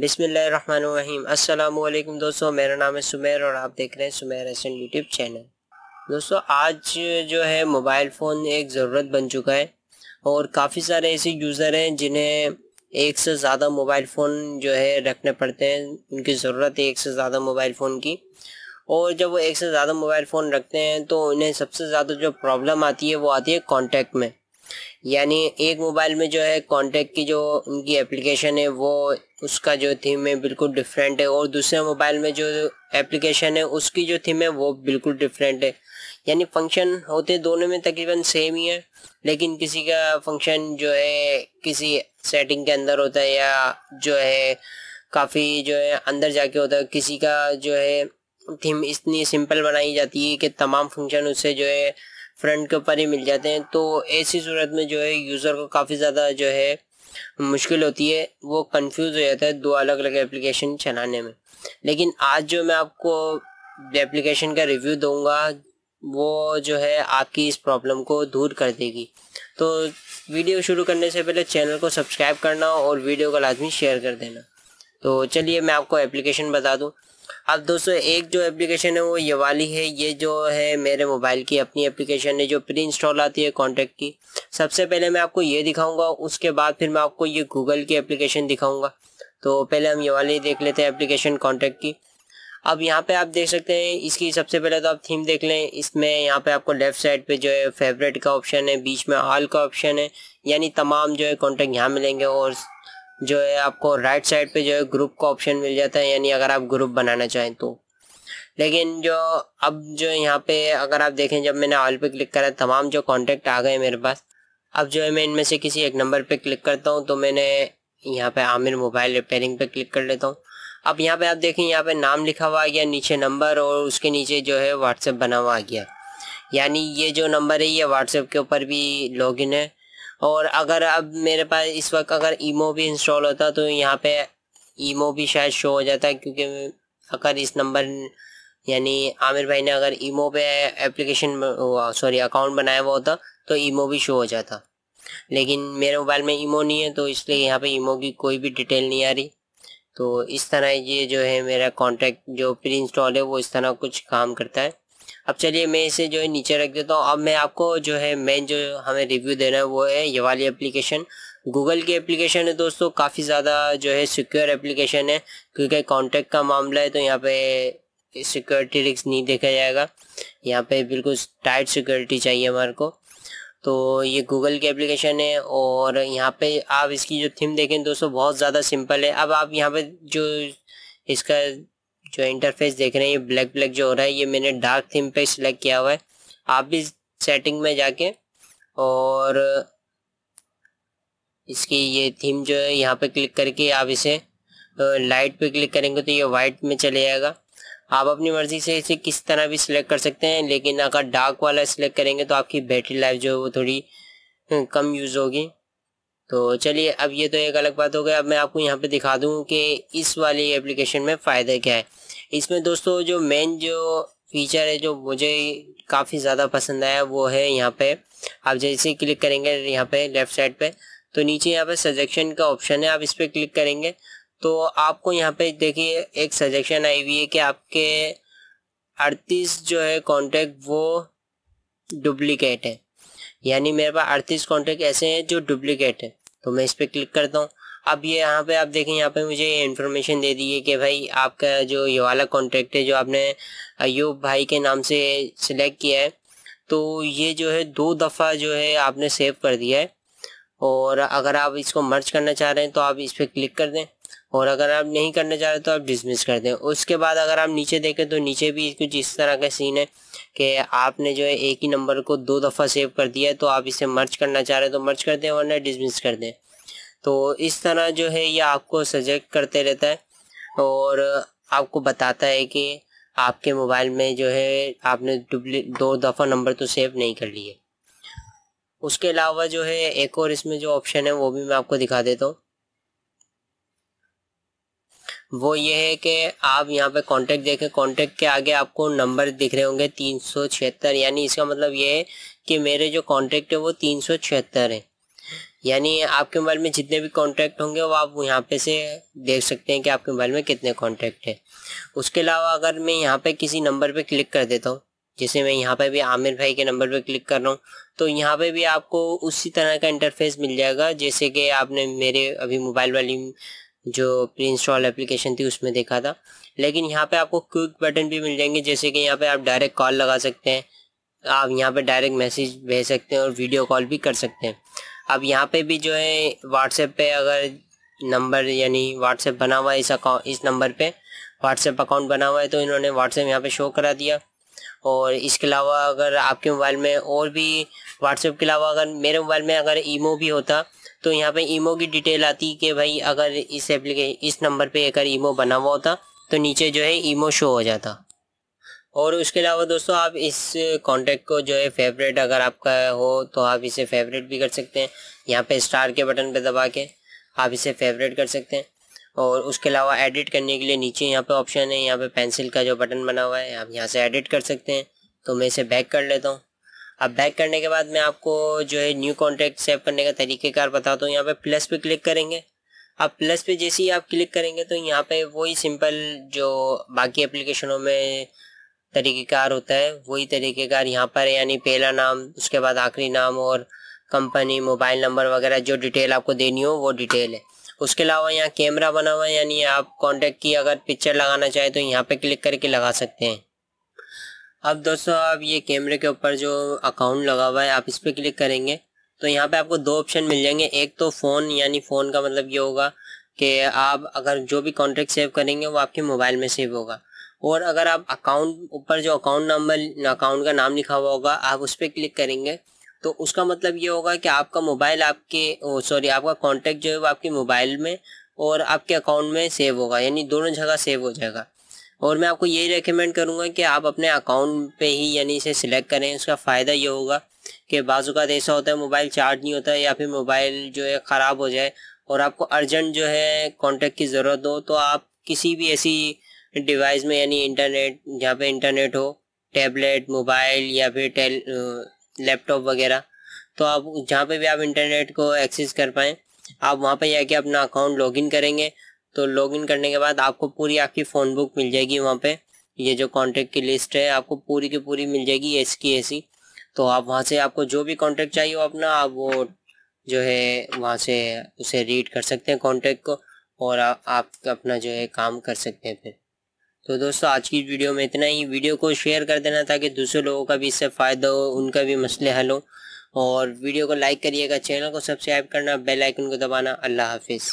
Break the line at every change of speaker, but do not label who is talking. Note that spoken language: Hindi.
बिसमीम असलकम दोस्तों मेरा नाम है सुमेर और आप देख रहे हैं सुमेर हसन यूट्यूब चैनल दोस्तों आज जो है मोबाइल फ़ोन एक ज़रूरत बन चुका है और काफ़ी सारे ऐसे यूज़र हैं जिन्हें एक से ज़्यादा मोबाइल फ़ोन जो है रखने पड़ते हैं उनकी ज़रूरत है एक से ज़्यादा मोबाइल फ़ोन की और जब वो एक से ज़्यादा मोबाइल फ़ोन रखते हैं तो उन्हें सबसे ज़्यादा जो प्रॉब्लम आती है वो आती है कॉन्टैक्ट में यानी एक मोबाइल में जो है कॉन्टैक्ट की जो उनकी एप्लीकेशन है वो उसका जो थीम है बिल्कुल डिफरेंट है और दूसरे मोबाइल में जो एप्लीकेशन है उसकी जो थीम है वो बिल्कुल डिफरेंट है यानी फंक्शन होते दोनों में तकरीबन सेम ही है लेकिन किसी का फंक्शन जो है किसी सेटिंग के अंदर होता है या जो है काफ़ी जो है अंदर जाके होता है किसी का जो है थीम इतनी सिंपल बनाई जाती है कि तमाम फंक्शन उससे जो है फ्रंट के ऊपर ही मिल जाते हैं तो ऐसी सूरत में जो है यूज़र को काफ़ी ज़्यादा जो है मुश्किल होती है वो कंफ्यूज हो जाता है दो अलग अलग एप्लीकेशन चलाने में लेकिन आज जो मैं आपको एप्लीकेशन का रिव्यू दूंगा वो जो है आपकी इस प्रॉब्लम को दूर कर देगी तो वीडियो शुरू करने से पहले चैनल को सब्सक्राइब करना और वीडियो का लाजमी शेयर कर देना तो चलिए मैं आपको एप्लीकेशन बता दूँ अब दोस्तों एक जो एप्लीकेशन है वो ये वाली है ये जो है मेरे मोबाइल की अपनी एप्लीकेशन है जो प्री इंस्टॉल आती है कॉन्टैक्ट की सबसे पहले मैं आपको ये दिखाऊंगा उसके बाद फिर मैं आपको ये गूगल की एप्लीकेशन दिखाऊंगा तो पहले हम ये वाली देख लेते हैं एप्लीकेशन कॉन्टैक्ट की अब यहाँ पे आप देख सकते हैं इसकी सबसे पहले तो आप थीम देख लें इसमें यहाँ पे आपको लेफ्ट साइड पे जो है फेवरेट का ऑप्शन है बीच में ऑल का ऑप्शन है यानी तमाम जो है कॉन्टैक्ट यहाँ मिलेंगे और जो है आपको राइट साइड पे जो है ग्रुप का ऑप्शन मिल जाता है यानी अगर आप ग्रुप बनाना चाहें तो लेकिन जो अब जो यहाँ पे अगर आप देखें जब मैंने ऑल पे क्लिक करा तमाम जो कॉन्टेक्ट आ गए मेरे पास अब जो है मैं इनमें से किसी एक नंबर पे क्लिक करता हूँ तो मैंने यहाँ पे आमिर मोबाइल रिपेयरिंग पे क्लिक कर लेता हूँ अब यहाँ पे आप देखें यहाँ पे नाम लिखा हुआ आ गया नीचे नंबर और उसके नीचे जो है व्हाट्सएप बना हुआ आ गया यानी ये जो नंबर है ये व्हाट्सएप के ऊपर भी लॉगिन है और अगर अब मेरे पास इस वक्त अगर ईमो भी इंस्टॉल होता तो यहाँ पे ईमो भी शायद शो हो जाता क्योंकि अगर इस नंबर यानी आमिर भाई ने अगर ईमो पे एप्लीकेशन सॉरी अकाउंट बनाया हुआ होता तो ईमो भी शो हो जाता लेकिन मेरे मोबाइल में ईमो नहीं है तो इसलिए यहाँ पे ईमो की कोई भी डिटेल नहीं आ रही तो इस तरह ये जो है मेरा कॉन्टैक्ट जो प्री इंस्टॉल है वो इस तरह कुछ काम करता है अब चलिए मैं इसे जो है नीचे रख देता हूँ अब मैं आपको जो है मेन जो हमें रिव्यू देना है वो है ये वाली एप्लीकेशन गूगल की एप्लीकेशन है दोस्तों काफ़ी ज़्यादा जो है सिक्योर एप्लीकेशन है क्योंकि कॉन्टैक्ट का मामला है तो यहाँ पे सिक्योरिटी रिस्क नहीं देखा जाएगा यहाँ पे बिल्कुल टाइट सिक्योरिटी चाहिए हमारे को तो ये गूगल की एप्लीकेशन है और यहाँ पे आप इसकी जो थीम देखें दोस्तों बहुत ज़्यादा सिंपल है अब आप यहाँ पे जो इसका जो इंटरफेस देख रहे हैं ये ब्लैक ब्लैक जो हो रहा है ये मैंने डार्क थीम पे सिलेक्ट किया हुआ है आप भी सेटिंग में जाके और इसकी ये थीम जो है यहाँ पे क्लिक करके आप इसे लाइट पे क्लिक करेंगे तो ये वाइट में चले जाएगा आप अपनी मर्जी से इसे किस तरह भी सिलेक्ट कर सकते हैं लेकिन अगर डार्क वाला सिलेक्ट करेंगे तो आपकी बैटरी लाइफ जो है वो थोड़ी कम यूज़ होगी तो चलिए अब ये तो एक अलग बात हो गई अब मैं आपको यहाँ पे दिखा दूँ कि इस वाली एप्लीकेशन में फ़ायदा क्या है इसमें दोस्तों जो मेन जो फीचर है जो मुझे काफ़ी ज़्यादा पसंद आया वो है यहाँ पे आप जैसे ही क्लिक करेंगे यहाँ पे लेफ़्ट साइड पे तो नीचे यहाँ पे सजेशन का ऑप्शन है आप इस पर क्लिक करेंगे तो आपको यहाँ पे देखिए एक सजेशन आई हुई है कि आपके अड़तीस जो है कॉन्टेक्ट वो डुप्लीकेट है यानी मेरे पास अड़तीस कॉन्टेक्ट ऐसे हैं जो डुप्लीकेट है तो मैं इस पर क्लिक करता हूँ अब ये यहाँ पे आप देखें यहाँ पे मुझे इन्फॉर्मेशन दे दी है कि भाई आपका जो ये वाला कॉन्ट्रैक्ट है जो आपने अयूब भाई के नाम से सिलेक्ट किया है तो ये जो है दो दफ़ा जो है आपने सेव कर दिया है और अगर आप इसको मर्ज करना चाह रहे हैं तो आप इस पर क्लिक कर दें और अगर आप नहीं करना चाह रहे तो आप डिसमिस कर दें उसके बाद अगर आप नीचे देखें तो नीचे भी कुछ इस तरह का सीन है कि आपने जो है एक ही नंबर को दो दफ़ा सेव कर दिया है तो आप इसे मर्च करना चाह रहे हैं तो मर्च कर दें वरना डिसमिस कर दें तो इस तरह जो है ये आपको सजेक्ट करते रहता है और आपको बताता है कि आपके मोबाइल में जो है आपने डुप्ली दो दफ़ा नंबर तो सेव नहीं कर लिए उसके अलावा जो है एक और इसमें जो ऑप्शन है वो भी मैं आपको दिखा देता हूँ वो ये है कि आप यहाँ पे कांटेक्ट देखें कांटेक्ट के आगे आपको नंबर दिख रहे होंगे तीन सौ छिहत्तर यानी इसका मतलब ये है कि मेरे जो कांटेक्ट है वो तीन सौ छिहत्तर है यानी आपके मोबाइल में जितने भी कॉन्टेक्ट होंगे वो आप यहाँ पे से देख सकते हैं कि आपके मोबाइल में कितने कॉन्टैक्ट है उसके अलावा अगर मैं यहाँ पे किसी नंबर पे क्लिक कर देता हूँ जैसे मैं यहाँ पे भी आमिर भाई के नंबर पे क्लिक कर रहा हूँ तो यहाँ पे भी आपको उसी तरह का इंटरफेस मिल जाएगा जैसे कि आपने मेरे अभी मोबाइल वाली जो प्री इंस्टॉल एप्लीकेशन थी उसमें देखा था लेकिन यहाँ पे आपको क्विक बटन भी मिल जाएंगे जैसे कि यहाँ पे आप डायरेक्ट कॉल लगा सकते हैं आप यहाँ पे डायरेक्ट मैसेज भेज सकते हैं और वीडियो कॉल भी कर सकते हैं अब यहाँ पे भी जो है व्हाट्सएप पे अगर नंबर यानी व्हाट्सएप बना हुआ है इस अकाउंट इस नंबर पर व्हाट्सएप अकाउंट बना हुआ है तो इन्होंने व्हाट्सएप यहाँ पर शो करा दिया और इसके अलावा अगर आपके मोबाइल में और भी व्हाट्सएप के अलावा अगर मेरे मोबाइल में अगर ईमो भी होता तो यहाँ पे ईमो की डिटेल आती है कि भाई अगर इस एप्लीके इस नंबर पे अगर ईमो बना हुआ होता तो नीचे जो है ईमो शो हो जाता और उसके अलावा दोस्तों आप इस कॉन्टेक्ट को जो है फेवरेट अगर आपका हो तो आप इसे फेवरेट भी कर सकते हैं यहाँ पे स्टार के बटन पर दबा के आप इसे फेवरेट कर सकते हैं और उसके अलावा एडिट करने के लिए नीचे यहाँ पे ऑप्शन है यहाँ पे पेंसिल का जो बटन बना हुआ है आप यहाँ से एडिट कर सकते हैं तो मैं इसे बैक कर लेता हूँ अब बैक करने के बाद मैं आपको जो है न्यू कॉन्टैक्ट सेव करने का तरीकेकार बताता तो हूँ यहाँ पे प्लस पे क्लिक करेंगे अब प्लस पे जैसे ही आप क्लिक करेंगे तो यहाँ पे वही सिंपल जो बाकी एप्लीकेशनों में तरीक़ेकार होता है वही तरीक़ेकार यहाँ पर है यानी पहला नाम उसके बाद आखिरी नाम और कंपनी मोबाइल नंबर वगैरह जो डिटेल आपको देनी हो वो डिटेल है उसके अलावा यहाँ कैमरा बना हुआ है यानी आप कॉन्टेक्ट की अगर पिक्चर लगाना चाहें तो यहाँ पे क्लिक करके लगा सकते हैं अब दोस्तों आप ये कैमरे के ऊपर जो अकाउंट लगा हुआ है आप इस पर क्लिक करेंगे तो यहाँ पे आपको दो ऑप्शन मिल जाएंगे एक तो फ़ोन यानी फ़ोन का मतलब ये होगा कि आप अगर जो भी कॉन्टेक्ट सेव करेंगे वो आपके मोबाइल में सेव होगा और अगर आप अकाउंट ऊपर जो अकाउंट नंबर अकाउंट का नाम लिखा हुआ होगा आप उस पर क्लिक करेंगे तो उसका मतलब ये होगा कि आपका मोबाइल आपके सॉरी आपका कॉन्टैक्ट जो है वो आपके मोबाइल में और आपके अकाउंट में सेव होगा यानी दोनों जगह सेव हो जाएगा और मैं आपको यही रेकमेंड करूँगा कि आप अपने अकाउंट पे ही यानी इसे सिलेक्ट करें उसका फ़ायदा ये होगा कि बाजू का ऐसा होता है मोबाइल चार्ज नहीं होता या फिर मोबाइल जो है ख़राब हो जाए और आपको अर्जेंट जो है कॉन्टेक्ट की ज़रूरत हो तो आप किसी भी ऐसी डिवाइस में यानी इंटरनेट जहाँ पे इंटरनेट हो टैबलेट मोबाइल या फिर टेल लैपटॉप वगैरह तो आप जहाँ पे भी आप इंटरनेट को एक्सेस कर पाएँ आप वहाँ पे जाके अपना अकाउंट लॉगिन करेंगे तो लॉगिन करने के बाद आपको पूरी आपकी फ़ोन बुक मिल जाएगी वहाँ पे ये जो कॉन्टैक्ट की लिस्ट है आपको पूरी की पूरी मिल जाएगी एस की ऐसी तो आप वहाँ से आपको जो भी कॉन्टैक्ट चाहिए हो अपना आप वो जो है वहाँ से उसे रीड कर सकते हैं कॉन्टैक्ट को और आ, आप अपना जो है काम कर सकते हैं फिर तो दोस्तों आज की वीडियो में इतना ही वीडियो को शेयर कर देना ताकि दूसरे लोगों का भी इससे फ़ायदा हो उनका भी मसले हल हो और वीडियो को लाइक करिएगा चैनल को सब्सक्राइब करना बेल आइकन को दबाना अल्लाह हाफिज़